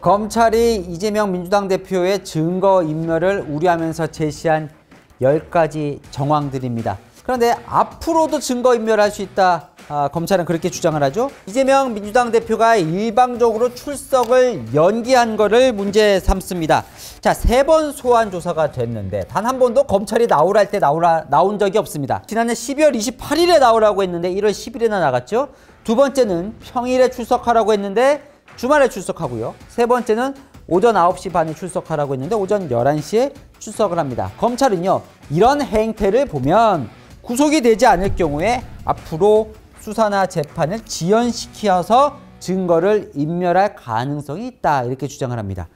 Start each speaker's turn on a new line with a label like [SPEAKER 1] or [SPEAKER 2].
[SPEAKER 1] 검찰이 이재명 민주당 대표의 증거인멸을 우려하면서 제시한 10가지 정황들입니다. 그런데 앞으로도 증거인멸할 수 있다. 아, 검찰은 그렇게 주장을 하죠. 이재명 민주당 대표가 일방적으로 출석을 연기한 거를 문제 삼습니다. 자, 세 번 소환 조사가 됐는데 단 한 번도 검찰이 나오라 할때 나오라 나온 적이 없습니다. 지난해 12월 28일에 나오라고 했는데 1월 10일에나 나갔죠. 두 번째는 평일에 출석하라고 했는데 주말에 출석하고요. 세 번째는 오전 9시 반에 출석하라고 했는데 오전 11시에 출석을 합니다. 검찰은요. 이런 행태를 보면 구속이 되지 않을 경우에 앞으로 수사나 재판을 지연시켜서 증거를 인멸할 가능성이 있다 이렇게 주장을 합니다.